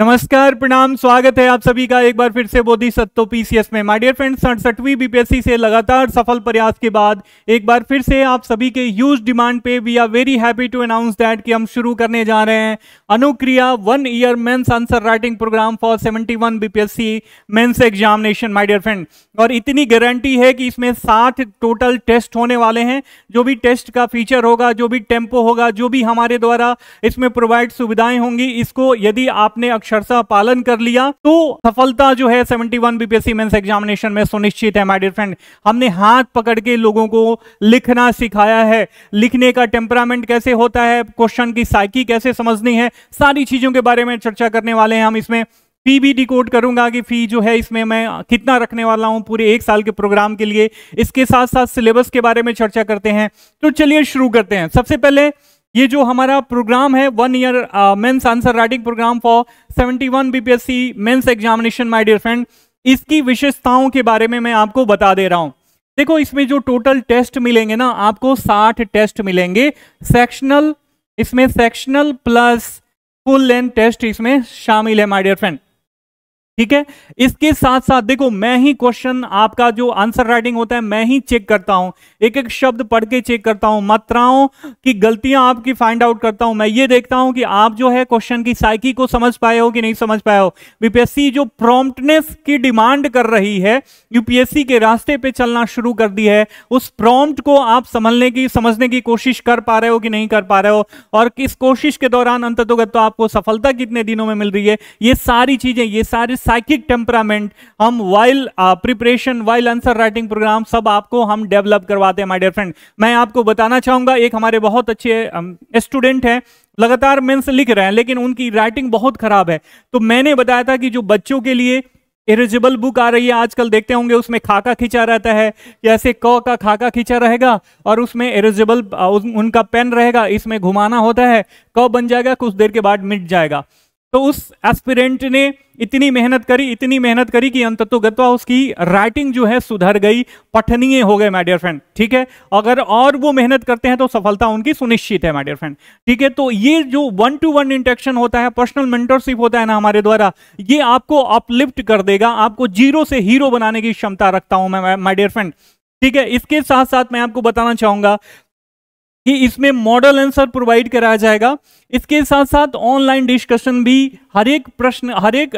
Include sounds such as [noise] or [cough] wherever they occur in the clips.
नमस्कार प्रणाम स्वागत है आप सभी का एक बार फिर से बोधी सत्तो पीसीएस में माय डियर फ्रेंड्स सड़सठवीं बीपीएससी से लगातार सफल प्रयास के बाद एक बार फिर से आप सभी के ह्यूज डिमांड पे we are very happy to announce that कि हम शुरू करने जा रहे हैं Anukriya one year mains answer writing programme for seventy one BPSC mains examination my dear friend और इतनी गारंटी है कि इसमें साठ टोटल टेस्ट होने वाले हैं जो भी टेस्ट का फीचर होगा जो भी टेम्पो होगा जो भी हमारे द्वारा इसमें प्रोवाइड सुविधाएं होंगी इसको यदि आपने अक्षर अक्षरशा पालन कर लिया तो सफलता जो है 71 वन बीपीएससी मेन्स एग्जामिनेशन में सुनिश्चित है माय डियर फ्रेंड हमने हाथ पकड़ के लोगों को लिखना सिखाया है लिखने का टेम्परामेंट कैसे होता है क्वेश्चन की साइकी कैसे समझनी है सारी चीजों के बारे में चर्चा करने वाले हैं हम इसमें फी भी डिकोड करूंगा कि फी जो है इसमें मैं कितना रखने वाला हूं पूरे एक साल के प्रोग्राम के लिए इसके साथ साथ सिलेबस के बारे में चर्चा करते हैं तो चलिए शुरू करते हैं सबसे पहले ये जो हमारा प्रोग्राम है one year mains answer writing programme for 71 BPSC mains examination my dear friend इसकी विशेषताओं के बारे में मैं आपको बता दे रहा हूं देखो इसमें जो टोटल टेस्ट मिलेंगे ना आपको 60 टेस्ट मिलेंगे सेक्शनल इसमें sectional plus full length test इसमें शामिल है माई डियर फ्रेंड ठीक है इसके साथ साथ देखो मैं ही क्वेश्चन आपका जो आंसर राइटिंग होता है मैं ही चेक करता हूं एक एक शब्द पढ़ के चेक करता हूं मात्राओं की गलतियां आपकी फाइंड आउट करता हूं मैं ये देखता हूं कि आप जो है क्वेश्चन की साइकी को समझ पाए हो कि नहीं समझ पाए हो यूपीएससी जो प्रॉम्प्टनेस की डिमांड कर रही है यूपीएससी के रास्ते पे चलना शुरू कर दी है उस प्रॉम्प्ट को आप समझने की समझने की कोशिश कर पा रहे हो कि नहीं कर पा रहे हो और किस कोशिश के दौरान अंत तो आपको सफलता कितने दिनों में मिल रही है ये सारी चीजें ये सारे साइकिक टेम्परामेंट हम while preparation while answer writing programme सब आपको हम डेवलप करवाते हैं माय डियर फ्रेंड मैं आपको बताना चाहूंगा एक हमारे बहुत अच्छे स्टूडेंट um, हैं लगातार मेंस लिख रहे हैं लेकिन उनकी राइटिंग बहुत खराब है तो मैंने बताया था कि जो बच्चों के लिए इरेजिबल बुक आ रही है आजकल देखते होंगे उसमें खाका खींचा रहता है जैसे क का खाका खींचा रहेगा और उसमें इरेजिबल uh, उनका पेन रहेगा इसमें घुमाना होता है क बन जाएगा कुछ देर के बाद मिट जाएगा तो उस एस्पिरेंट ने इतनी मेहनत करी इतनी मेहनत करी कि अंत तो उसकी राइटिंग जो है सुधर गई पठनीय हो गए डियर फ्रेंड ठीक है अगर और वो मेहनत करते हैं तो सफलता उनकी सुनिश्चित है डियर फ्रेंड ठीक है तो ये जो वन टू वन इंटरेक्शन होता है पर्सनल मेंटरशिप होता है ना हमारे द्वारा ये आपको अपलिफ्ट कर देगा आपको जीरो से हीरो बनाने की क्षमता रखता हूं मैं माइडियर फ्रेंड ठीक है इसके साथ साथ मैं आपको बताना चाहूंगा कि इसमें मॉडल आंसर प्रोवाइड कराया जाएगा इसके साथ साथ ऑनलाइन डिस्कशन भी हर एक प्रश्न हर एक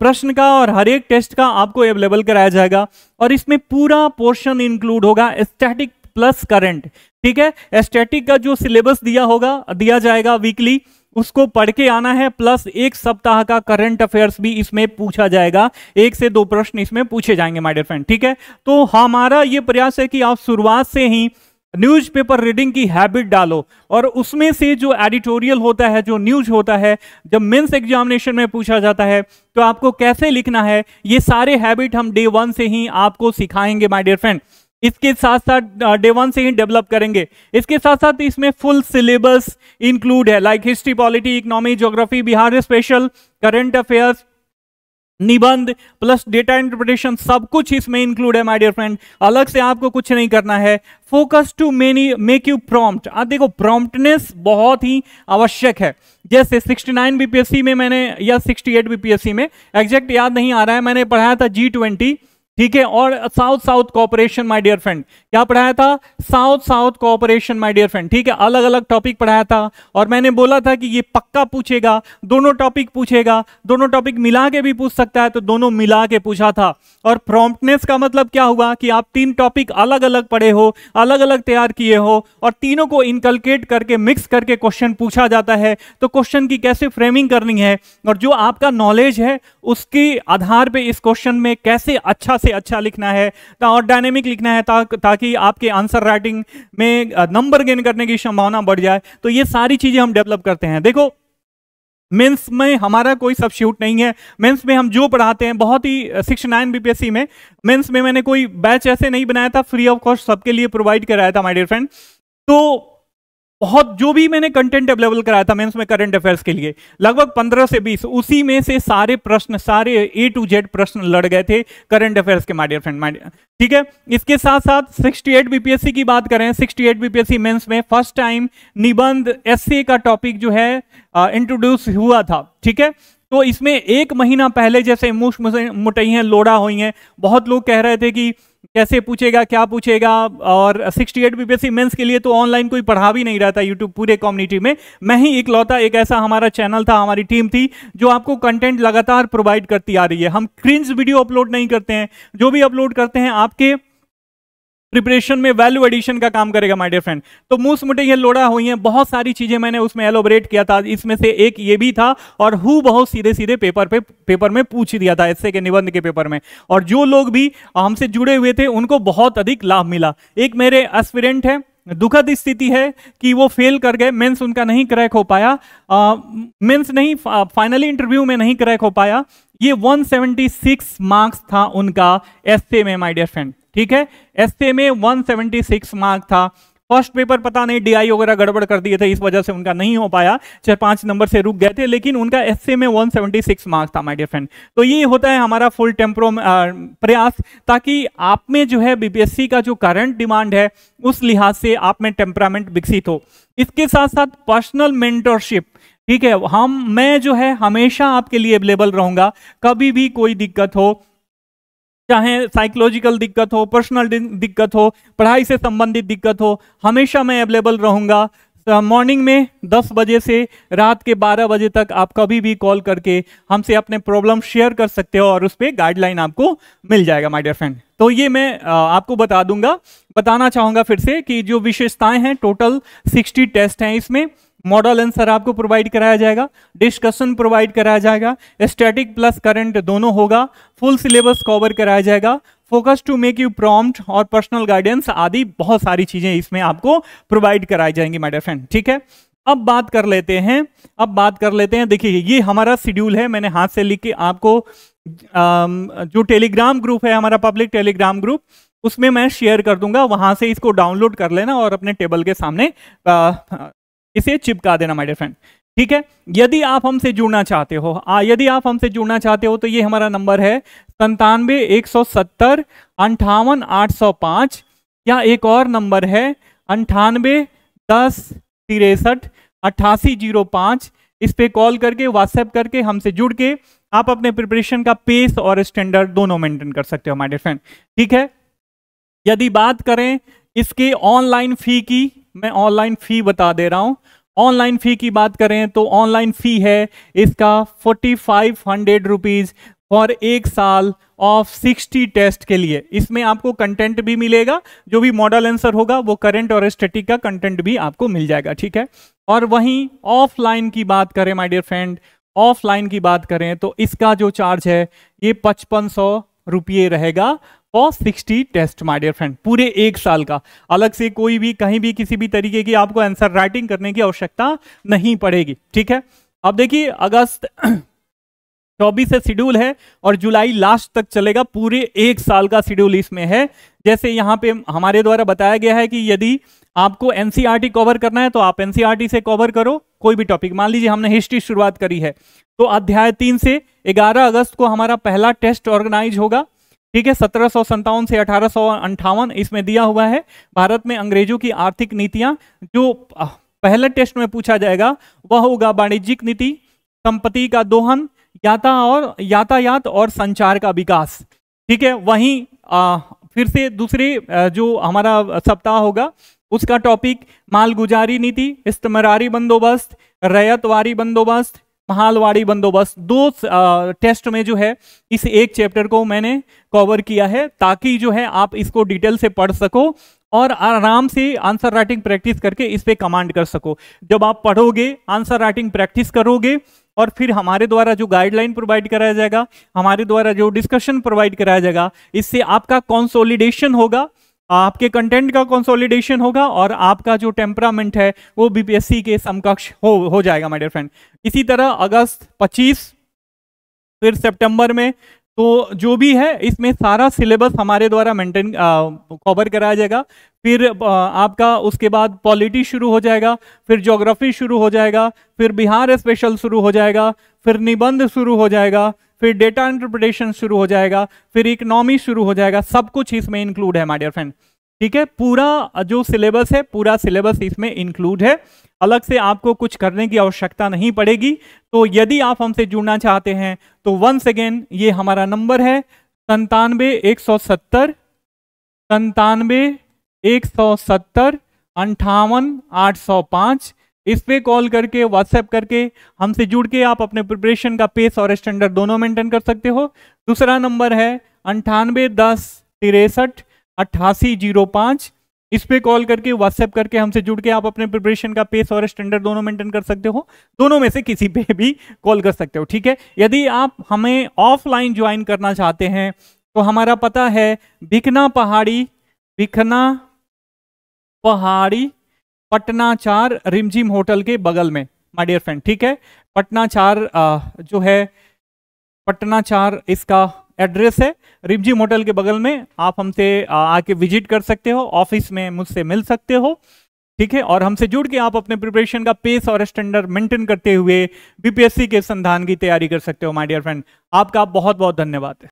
प्रश्न का और हर एक टेस्ट का आपको अवेलेबल कराया जाएगा और इसमें पूरा पोर्शन इंक्लूड होगा स्टैटिक प्लस करंट ठीक है स्टैटिक का जो सिलेबस दिया होगा दिया जाएगा वीकली उसको पढ़ के आना है प्लस एक सप्ताह का करंट अफेयर्स भी इसमें पूछा जाएगा एक से दो प्रश्न इसमें पूछे जाएंगे माइडर फ्रेंड ठीक है तो हमारा ये प्रयास है कि आप शुरुआत से ही न्यूज़पेपर रीडिंग की हैबिट डालो और उसमें से जो एडिटोरियल होता है जो न्यूज होता है जब मेंस एग्जामिनेशन में पूछा जाता है तो आपको कैसे लिखना है ये सारे हैबिट हम डे वन से ही आपको सिखाएंगे माय डियर फ्रेंड इसके साथ साथ डे वन से ही डेवलप करेंगे इसके साथ साथ इसमें फुल सिलेबस इंक्लूड है like history polity economy geography Bihar special current affairs निबंध प्लस डेटा इंटरप्रिटेशन सब कुछ इसमें इंक्लूड है माय डियर फ्रेंड अलग से आपको कुछ नहीं करना है focus to many make you prompt आप देखो प्रॉम्प्टनेस बहुत ही आवश्यक है जैसे 69 बीपीएससी में मैंने या 68 बीपीएससी में एग्जैक्ट याद नहीं आ रहा है मैंने पढ़ाया था जी ट्वेंटी ठीक है और south south cooperation my dear friend क्या पढ़ाया था south south cooperation my dear friend ठीक है अलग अलग टॉपिक पढ़ाया था और मैंने बोला था कि ये पक्का पूछेगा दोनों टॉपिक पूछेगा दोनों टॉपिक मिला के भी पूछ सकता है तो दोनों मिला के पूछा था और प्रॉम्प्टनेस का मतलब क्या हुआ कि आप तीन टॉपिक अलग अलग पढ़े हो अलग अलग तैयार किए हो और तीनों को इनकलकेट करके मिक्स करके क्वेश्चन पूछा जाता है तो क्वेश्चन की कैसे फ्रेमिंग करनी है और जो आपका नॉलेज है उसके आधार पर इस क्वेश्चन में कैसे अच्छा से अच्छा लिखना है और डायनेमिक लिखना है ता, ताकि आपके आंसर राइटिंग में नंबर गेन करने की संभावना बढ़ जाए तो ये सारी चीजें हम डेवलप करते हैं देखो मेंस में हमारा कोई सब शूट नहीं है मेंस में हम जो पढ़ाते हैं बहुत ही सिक्स नाइन बीपीएससी में मेंस में मैंने कोई बैच ऐसे नहीं बनाया था फ्री ऑफ कॉस्ट सबके लिए प्रोवाइड कराया था माय डियर फ्रेंड तो बहुत जो भी मैंने कंटेंट अवेलेबल कराया था मेंस में करंट अफेयर्स के लिए लगभग 15 से 20 उसी में से सारे प्रश्न सारे ए टू जेड प्रश्न लड़ गए थे करंट अफेयर्स के माइडियर फ्रेंड माइडियर ठीक है इसके साथ साथ 68 बीपीएससी की बात करें 68 बीपीएससी मेंस में फर्स्ट टाइम निबंध एस का टॉपिक जो है इंट्रोड्यूस हुआ था ठीक है तो इसमें एक महीना पहले जैसे मूछ मुटैया लोड़ा हुई हैं बहुत लोग कह रहे थे कि कैसे पूछेगा क्या पूछेगा और 68 एट बीपीएससी मेन्स के लिए तो ऑनलाइन कोई पढ़ा भी नहीं रहा था यूट्यूब पूरे कम्युनिटी में मैं ही इकलौता एक ऐसा हमारा चैनल था हमारी टीम थी जो आपको कंटेंट लगातार प्रोवाइड करती आ रही है हम क्रिंज वीडियो अपलोड नहीं करते हैं जो भी अपलोड करते हैं आपके प्रिपरेशन में वैल्यू एडिशन का काम करेगा माय डियर फ्रेंड तो मूस मुटे ये लोड़ा हुई है बहुत सारी चीजें मैंने उसमें एलोबरेट किया था इसमें से एक ये भी था और हु बहुत सीधे सीधे पेपर पे पेपर में पूछ दिया था ऐसे के निबंध के पेपर में और जो लोग भी हमसे जुड़े हुए थे उनको बहुत अधिक लाभ मिला एक मेरे एस्पिरेंट है दुखद स्थिति है कि वो फेल कर गए मेंस उनका नहीं क्रैक हो पाया मेंस नहीं फाइनली इंटरव्यू में नहीं क्रैक हो पाया ये 176 मार्क्स था उनका एस में माय डियर फ्रेंड ठीक है ए में 176 मार्क था फर्स्ट पेपर पता नहीं डीआई वगैरह गड़बड़ कर दिए थे इस वजह से उनका नहीं हो पाया चार पांच नंबर से रुक गए थे लेकिन उनका एस में 176 मार्क्स था माय डियर फ्रेंड तो ये होता है हमारा फुल टेम्प्रो प्रयास ताकि आप में जो है बीपीएससी का जो करंट डिमांड है उस लिहाज से आप में टेम्परामेंट विकसित हो इसके साथ साथ पर्सनल मेंटरशिप ठीक है हम मैं जो है हमेशा आपके लिए अवेलेबल रहूंगा कभी भी कोई दिक्कत हो चाहे साइकोलॉजिकल दिक्कत हो पर्सनल दिक्कत हो पढ़ाई से संबंधित दिक्कत हो हमेशा मैं अवेलेबल रहूँगा मॉर्निंग में 10 बजे से रात के 12 बजे तक आप कभी भी कॉल करके हमसे अपने प्रॉब्लम शेयर कर सकते हो और उस पर गाइडलाइन आपको मिल जाएगा माय डियर फ्रेंड तो ये मैं आपको बता दूंगा बताना चाहूँगा फिर से कि जो विशेषताएं हैं टोटल 60 टेस्ट हैं इसमें मॉडल आंसर आपको प्रोवाइड कराया जाएगा डिस्कशन प्रोवाइड कराया जाएगा स्टैटिक प्लस करंट दोनों होगा फुल सिलेबस कवर कराया जाएगा focus to make you prompt और पर्सनल गाइडेंस आदि बहुत सारी चीजें इसमें आपको प्रोवाइड कराई जाएंगी माय फ्रेंड ठीक है अब बात कर लेते हैं अब बात कर लेते हैं देखिए ये हमारा शेड्यूल है मैंने हाथ से लिख के आपको जो टेलीग्राम ग्रुप है हमारा पब्लिक टेलीग्राम ग्रुप उसमें मैं शेयर कर दूंगा वहां से इसको डाउनलोड कर लेना और अपने टेबल के सामने इसे चिपका देना माय डियर फ्रेंड ठीक है यदि आप हमसे जुड़ना चाहते हो आ, हाँ, यदि आप हमसे जुड़ना चाहते हो तो ये हमारा नंबर है संतानवे एक सौ सत्तर अंठावन आठ सौ पांच या एक और नंबर है अंठानवे दस तिरसठ अट्ठासी जीरो पांच इस पर कॉल करके व्हाट्सएप करके हमसे जुड़ के आप अपने प्रिपरेशन का पेस और स्टैंडर्ड दोनों मेंटेन कर सकते हो माइडियर फ्रेंड ठीक है यदि बात करें इसके ऑनलाइन फी की मैं ऑनलाइन फी बता दे रहा हूँ ऑनलाइन फ़ी की बात करें तो ऑनलाइन फ़ी है इसका forty five hundred rupees for एक साल ऑफ सिक्सटी टेस्ट के लिए इसमें आपको कंटेंट भी मिलेगा जो भी मॉडल आंसर होगा वो करंट और स्टेटिक का कंटेंट भी आपको मिल जाएगा ठीक है और वहीं ऑफलाइन की बात करें माय डियर फ्रेंड ऑफलाइन की बात करें तो इसका जो चार्ज है ये पचपन सौ रुपये रहेगा और 60 टेस्ट माय डियर फ्रेंड पूरे एक साल का अलग से कोई भी कहीं भी किसी भी तरीके की आपको आंसर राइटिंग करने की आवश्यकता नहीं पड़ेगी ठीक है अब देखिए अगस्त [clears throat] चौबीस से शेड्यूल है और जुलाई लास्ट तक चलेगा पूरे एक साल का शेड्यूल इसमें है जैसे यहाँ पे हमारे द्वारा बताया गया है कि यदि आपको एनसीईआरटी कवर e करना है तो आप एनसीईआरटी e से कवर करो कोई भी टॉपिक मान लीजिए हमने हिस्ट्री शुरुआत करी है तो अध्याय तीन से ग्यारह अगस्त को हमारा पहला टेस्ट ऑर्गेनाइज होगा ठीक है सत्रह से अठारह इसमें दिया हुआ है भारत में अंग्रेजों की आर्थिक नीतियां जो पहले टेस्ट में पूछा जाएगा वह होगा वाणिज्यिक नीति संपत्ति का दोहन याता और यातायात और संचार का विकास ठीक है वहीं आ, फिर से दूसरे जो हमारा सप्ताह होगा उसका टॉपिक मालगुजारी नीति इस्तेमरारी बंदोबस्त रैयतवारी बंदोबस्त महालवाड़ी बंदोबस्त दो टेस्ट में जो है इस एक चैप्टर को मैंने कवर किया है ताकि जो है आप इसको डिटेल से पढ़ सको और आराम से आंसर राइटिंग प्रैक्टिस करके इस पर कमांड कर सको जब आप पढ़ोगे आंसर राइटिंग प्रैक्टिस करोगे और फिर हमारे द्वारा जो गाइडलाइन प्रोवाइड कराया जाएगा हमारे द्वारा जो डिस्कशन प्रोवाइड कराया जाएगा इससे आपका कॉन्सोलिडेशन होगा आपके कंटेंट का कंसोलिडेशन होगा और आपका जो टेम्परामेंट है वो बीपीएससी के समकक्ष हो हो जाएगा माय डियर फ्रेंड इसी तरह अगस्त 25 फिर सितंबर में तो जो भी है इसमें सारा सिलेबस हमारे द्वारा मेंटेन कवर कराया जाएगा फिर आ, आपका उसके बाद पॉलिटी शुरू हो जाएगा फिर ज्योग्राफी शुरू हो जाएगा फिर बिहार स्पेशल शुरू हो जाएगा फिर निबंध शुरू हो जाएगा फिर डेटा इंटरप्रिटेशन शुरू हो जाएगा फिर इकोनॉमी शुरू हो जाएगा सब कुछ इसमें इंक्लूड है माइडियर फ्रेंड ठीक है पूरा जो सिलेबस है पूरा सिलेबस इसमें इंक्लूड है अलग से आपको कुछ करने की आवश्यकता नहीं पड़ेगी तो यदि आप हमसे जुड़ना चाहते हैं तो वंस अगेन ये हमारा नंबर है संतानवे एक सौ सत्तर संतानवे एक सौ सत्तर अंठावन आठ सौ पाँच इस पे कॉल करके व्हाट्सएप करके हमसे जुड़ के आप अपने प्रिपरेशन का पेस और स्टैंडर्ड दोनों मेंटेन कर सकते हो दूसरा नंबर है अंठानवे दस तिरसठ अट्ठासी जीरो पाँच इस पे कॉल करके व्हाट्सएप करके हमसे जुड़ के आप अपने प्रिपरेशन का पेस और स्टैंडर्ड दोनों मेंटेन कर सकते हो दोनों में से किसी पे भी कॉल कर सकते हो ठीक है यदि आप हमें ऑफलाइन ज्वाइन करना चाहते हैं तो हमारा पता है भिखना पहाड़ी भिखना पहाड़ी पटना चार रिमझिम होटल के बगल में माय डियर फ्रेंड ठीक है पटना चार जो है पटना चार इसका एड्रेस है रिमझिम होटल के बगल में आप हमसे आके विजिट कर सकते हो ऑफिस में मुझसे मिल सकते हो ठीक है और हमसे जुड़ के आप अपने प्रिपरेशन का पेस और स्टैंडर्ड मेंटेन करते हुए बीपीएससी के संधान की तैयारी कर सकते हो माय डियर फ्रेंड आपका बहुत बहुत धन्यवाद